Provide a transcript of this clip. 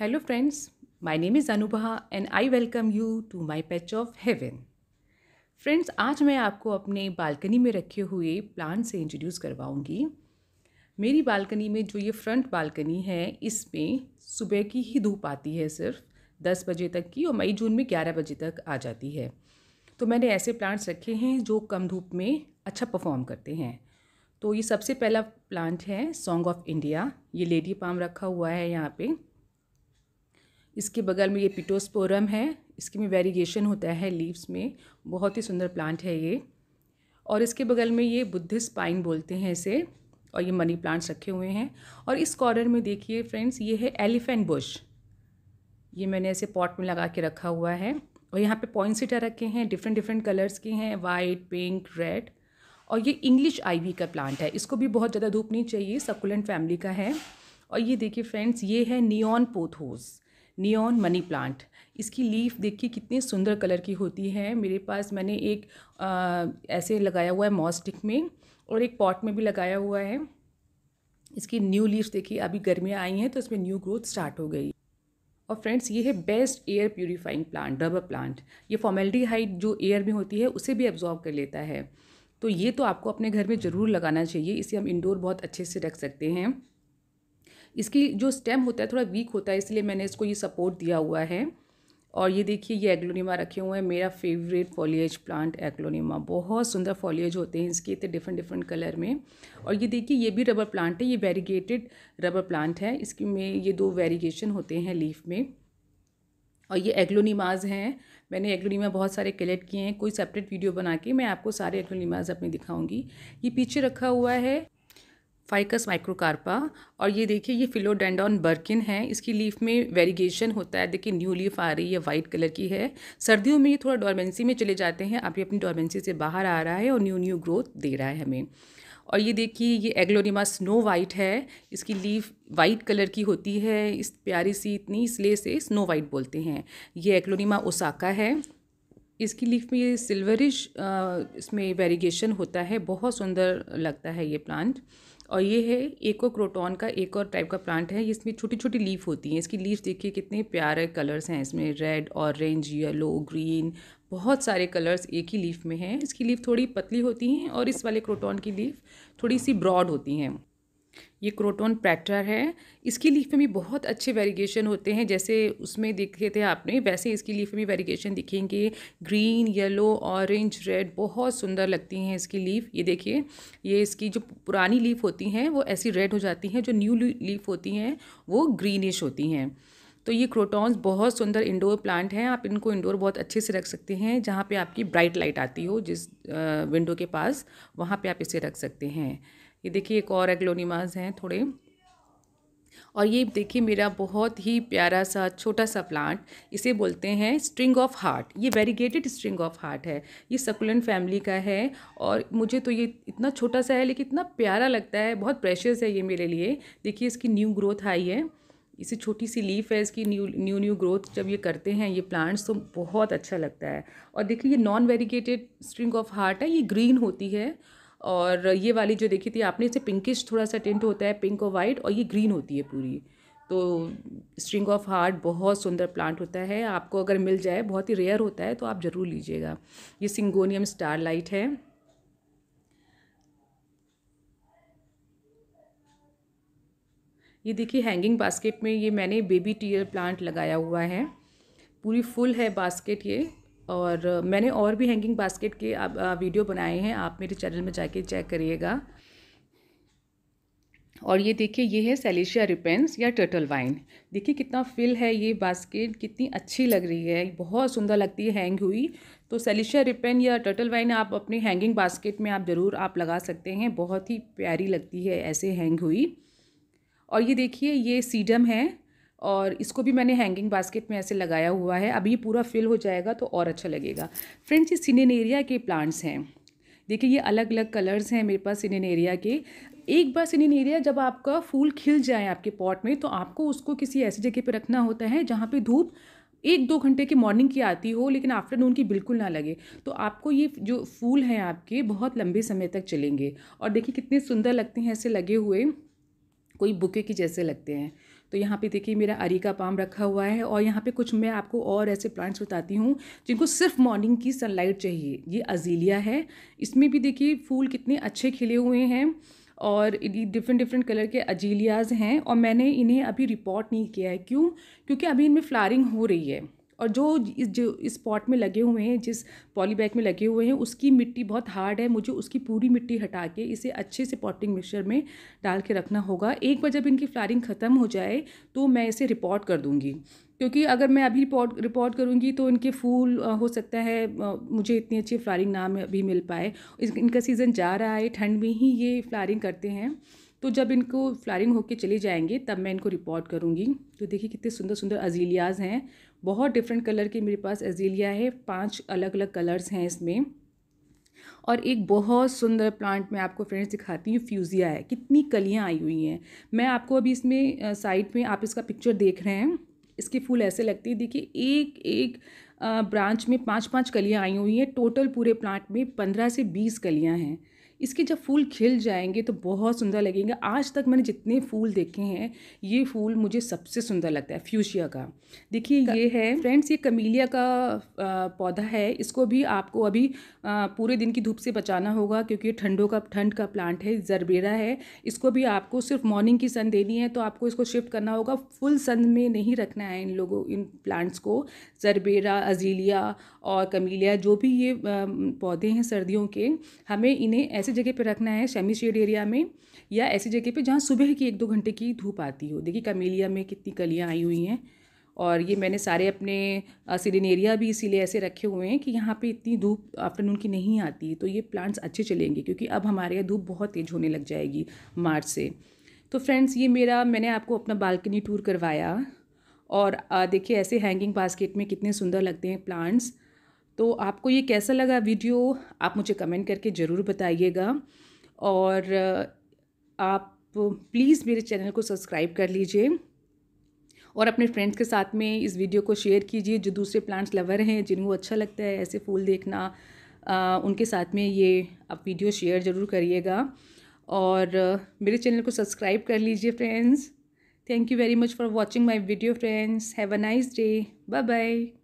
hello friends my name is Anubha and I welcome you to my patch of heaven friends आज मैं आपको अपने balcony में रखे हुए प्लांट से इंट्रोड्यूस करवाऊंगी मेरी बालकनी में जो ये फ्रंट बालकनी है इसमें सुबह की ही धूप आती है सिर्फ दस बजे तक की और मई जून में ग्यारह बजे तक आ जाती है तो मैंने ऐसे प्लांट्स रखे हैं जो कम धूप में अच्छा परफॉर्म करते हैं तो ये सबसे पहला प्लांट है सॉन्ग ऑफ इंडिया ये लेडी पाम रखा हुआ है यहाँ पर इसके बगल में ये पिटोस्पोरम है इसके में वेरिएशन होता है लीव्स में बहुत ही सुंदर प्लांट है ये और इसके बगल में ये बुद्धिस्ट पाइन बोलते हैं इसे और ये मनी प्लांट्स रखे हुए हैं और इस कॉर्नर में देखिए फ्रेंड्स ये है एलिफेंट बुश ये मैंने ऐसे पॉट में लगा के रखा हुआ है और यहाँ पे सीटा रखे हैं डिफरेंट डिफरेंट कलर्स के हैं वाइट पिंक रेड और ये इंग्लिश आईवी का प्लांट है इसको भी बहुत ज़्यादा धूप नहीं चाहिए सकुलेंट फैमिली का है और ये देखिए फ्रेंड्स ये है neon pothos neon money plant इसकी लीफ देखिए कितनी सुंदर कलर की होती है मेरे पास मैंने एक आ, ऐसे लगाया हुआ है मॉस्टिक में और एक पॉट में भी लगाया हुआ है इसकी न्यू लीव्स देखिए अभी गर्मियाँ आई हैं तो इसमें न्यू ग्रोथ स्टार्ट हो गई और फ्रेंड्स ये है best air purifying plant rubber plant ये हाइट जो एयर में होती है उसे भी एब्जॉर्व कर लेता है तो ये तो आपको अपने घर में ज़रूर लगाना चाहिए इसे हम इंडोर बहुत अच्छे से रख सकते हैं इसकी जो स्टेम होता है थोड़ा वीक होता है इसलिए मैंने इसको ये सपोर्ट दिया हुआ है और ये देखिए ये एग्लोनीमा रखे हुए हैं मेरा फेवरेट फॉलीज प्लांट एग्लोनीमा बहुत सुंदर फॉलीज होते हैं इसके इतने डिफरेंट डिफरेंट कलर में और ये देखिए ये भी रबर प्लांट है ये वेरीगेटेड रबर प्लांट है इसकी में ये दो वेरीगेशन होते हैं लीफ में और ये एग्लोनीमाज हैं मैंने एग्लोनीमा बहुत सारे कलेक्ट किए हैं कोई सेपरेट वीडियो बना के मैं आपको सारे एग्लोनीमाज अपने दिखाऊंगी ये पीछे रखा हुआ है फाइकस माइक्रोकार्पा और ये देखिए ये फिलोडेंडॉन बर्किन है इसकी लीफ में वेरिएशन होता है देखिए न्यू लीफ आ रही है वाइट कलर की है सर्दियों में ये थोड़ा डॉर्मेंसी में चले जाते हैं अभी अपनी डॉर्मेंसी से बाहर आ रहा है और न्यू न्यू ग्रोथ दे रहा है हमें और ये देखिए ये एग्लोनिमा स्नो वाइट है इसकी लीफ वाइट कलर की होती है इस प्यारी सी इतनी इसलिए से स्नो वाइट बोलते हैं ये एग्लोनिमा ओसाका है इसकी लीफ में ये सिल्वरिश इसमें वेरिएशन होता है बहुत सुंदर लगता है ये प्लांट और ये है एको क्रोटॉन का एक और टाइप का प्लांट है इसमें छोटी छोटी लीफ होती हैं इसकी लीफ देखिए कितने प्यारे कलर्स हैं इसमें रेड ऑरेंज येलो ग्रीन बहुत सारे कलर्स एक ही लीफ में हैं इसकी लीफ थोड़ी पतली होती हैं और इस वाले क्रोटॉन की लीफ थोड़ी सी ब्रॉड होती हैं ये क्रोटोन पैटर है इसकी लीफ में भी बहुत अच्छे वेरिएशन होते हैं जैसे उसमें देखे थे आपने वैसे इसकी लीफ में भी वेरिएशन दिखेंगे ग्रीन येलो ऑरेंज रेड बहुत सुंदर लगती हैं इसकी लीफ ये देखिए ये इसकी जो पुरानी लीफ होती हैं वो ऐसी रेड हो जाती हैं जो न्यू लीफ होती हैं वो ग्रीनिश होती हैं तो ये क्रोटॉन्स बहुत सुंदर इंडोर प्लांट हैं आप इनको इंडोर बहुत अच्छे से रख सकते हैं जहाँ पे आपकी ब्राइट लाइट आती हो जिस विंडो के पास वहाँ पे आप इसे रख सकते हैं ये देखिए एक और एग्लोनिमाज हैं थोड़े और ये देखिए मेरा बहुत ही प्यारा सा छोटा सा प्लांट इसे बोलते हैं स्ट्रिंग ऑफ हार्ट ये वेरीगेटेड स्ट्रिंग ऑफ हार्ट है ये सकुलेंट फैमिली का है और मुझे तो ये इतना छोटा सा है लेकिन इतना प्यारा लगता है बहुत प्रेशियस है ये मेरे लिए देखिए इसकी न्यू ग्रोथ आई है इसे छोटी सी लीफ है इसकी न्यू न्यू न्यू ग्रोथ जब ये करते हैं ये प्लांट्स तो बहुत अच्छा लगता है और देखिए ये non variegated string of heart है ये ग्रीन होती है और ये वाली जो देखी थी आपने इसे पिंकिश थोड़ा सा टेंट होता है पिंक और वाइट और ये ग्रीन होती है पूरी तो स्ट्रिंग ऑफ हार्ट बहुत सुंदर प्लांट होता है आपको अगर मिल जाए बहुत ही रेयर होता है तो आप ज़रूर लीजिएगा ये सिंगोनियम स्टार लाइट है ये देखिए हैंगिंग बास्केट में ये मैंने बेबी टीयर प्लांट लगाया हुआ है पूरी फुल है बास्केट ये और मैंने और भी हैंगिंग बास्केट के वीडियो बनाए हैं आप मेरे चैनल में जाके चेक करिएगा और ये देखिए ये है सेलेशिया रिपेंस या टर्टल वाइन देखिए कितना फिल है ये बास्केट कितनी अच्छी लग रही है बहुत सुंदर लगती है हैंग हुई तो सेलेशिया रिपेन या टर्टल वाइन आप अपनी हैंगिंग बास्केट में आप ज़रूर आप लगा सकते हैं बहुत ही प्यारी लगती है ऐसे हैंग हुई और ये देखिए ये सीडम है और इसको भी मैंने हैंगिंग बास्केट में ऐसे लगाया हुआ है अभी ये पूरा फिल हो जाएगा तो और अच्छा लगेगा फ्रेंड्स ये सिनेनेरिया के प्लांट्स हैं देखिए ये अलग अलग कलर्स हैं मेरे पास एरिया के एक बार एरिया जब आपका फूल खिल जाए आपके पॉट में तो आपको उसको किसी ऐसी जगह पर रखना होता है जहाँ पर धूप एक दो घंटे की मॉर्निंग की आती हो लेकिन आफ्टरनून की बिल्कुल ना लगे तो आपको ये जो फूल हैं आपके बहुत लंबे समय तक चलेंगे और देखिए कितने सुंदर लगते हैं ऐसे लगे हुए कोई बुके की जैसे लगते हैं तो यहाँ पे देखिए मेरा अरी का पाम रखा हुआ है और यहाँ पे कुछ मैं आपको और ऐसे प्लांट्स बताती हूँ जिनको सिर्फ मॉर्निंग की सनलाइट चाहिए ये अजीलिया है इसमें भी देखिए फूल कितने अच्छे खिले हुए हैं और डिफरेंट डिफरेंट कलर के अजीलियाज़ हैं और मैंने इन्हें अभी रिपोर्ट नहीं किया है क्यों क्योंकि अभी इनमें फ्लारिंग हो रही है और जो इस जो इस पॉट में लगे हुए हैं जिस पॉलीबैग में लगे हुए हैं उसकी मिट्टी बहुत हार्ड है मुझे उसकी पूरी मिट्टी हटा के इसे अच्छे से पॉटिंग मिक्सचर में डाल के रखना होगा एक बार जब इनकी फ्लारिंग ख़त्म हो जाए तो मैं इसे रिपोर्ट कर दूँगी क्योंकि अगर मैं अभी रिपोर्ट रिपोर्ट करूँगी तो इनके फूल हो सकता है मुझे इतनी अच्छी फ्लारिंग ना अभी मिल पाए इनका सीज़न जा रहा है ठंड में ही ये फ्लारिंग करते हैं तो जब इनको फ्लारिंग होके चले जाएंगे तब मैं इनको रिपोर्ट करूँगी तो देखिए कितने सुंदर सुंदर अजीलियाज़ हैं बहुत डिफरेंट कलर के मेरे पास अजीलिया है पांच अलग अलग कलर्स हैं इसमें और एक बहुत सुंदर प्लांट मैं आपको फ्रेंड्स दिखाती हूँ फ्यूज़िया है कितनी कलियाँ आई हुई हैं मैं आपको अभी इसमें साइड में आप इसका पिक्चर देख रहे हैं इसके फूल ऐसे लगते हैं देखिए एक एक ब्रांच में पाँच पाँच कलियाँ आई हुई हैं टोटल पूरे प्लांट में पंद्रह से बीस कलियाँ हैं इसके जब फूल खिल जाएंगे तो बहुत सुंदर लगेंगे आज तक मैंने जितने फूल देखे हैं ये फूल मुझे सबसे सुंदर लगता है फ्यूशिया का देखिए ये है फ्रेंड्स ये कमीलिया का पौधा है इसको भी आपको अभी पूरे दिन की धूप से बचाना होगा क्योंकि ये ठंडों का ठंड का प्लांट है जरबेरा है इसको भी आपको सिर्फ मॉर्निंग की सन देनी है तो आपको इसको शिफ्ट करना होगा फुल सन में नहीं रखना है इन लोगों इन प्लांट्स को जरबेरा अजीलिया और कमीलिया जो भी ये पौधे हैं सर्दियों के हमें इन्हें ऐसे ऐसी जगह पर रखना है सेमी शेड एरिया में या ऐसी जगह पे जहाँ सुबह की एक दो घंटे की धूप आती हो देखिए कमेलिया में कितनी कलियाँ आई हुई हैं और ये मैंने सारे अपने सिलिनेरिया भी इसीलिए ऐसे रखे हुए हैं कि यहाँ पे इतनी धूप आफ्टरनून की नहीं आती तो ये प्लांट्स अच्छे चलेंगे क्योंकि अब हमारे यहाँ धूप बहुत तेज़ होने लग जाएगी मार्च से तो फ्रेंड्स ये मेरा मैंने आपको अपना बालकनी टूर करवाया और देखिए ऐसे हैंगिंग बास्केट में कितने सुंदर लगते हैं प्लांट्स तो आपको ये कैसा लगा वीडियो आप मुझे कमेंट करके ज़रूर बताइएगा और आप प्लीज़ मेरे चैनल को सब्सक्राइब कर लीजिए और अपने फ्रेंड्स के साथ में इस वीडियो को शेयर कीजिए जो दूसरे प्लांट्स लवर हैं जिनको अच्छा लगता है ऐसे फूल देखना आ, उनके साथ में ये आप वीडियो शेयर ज़रूर करिएगा और मेरे चैनल को सब्सक्राइब कर लीजिए friends thank you very much for watching my video friends have a nice day bye bye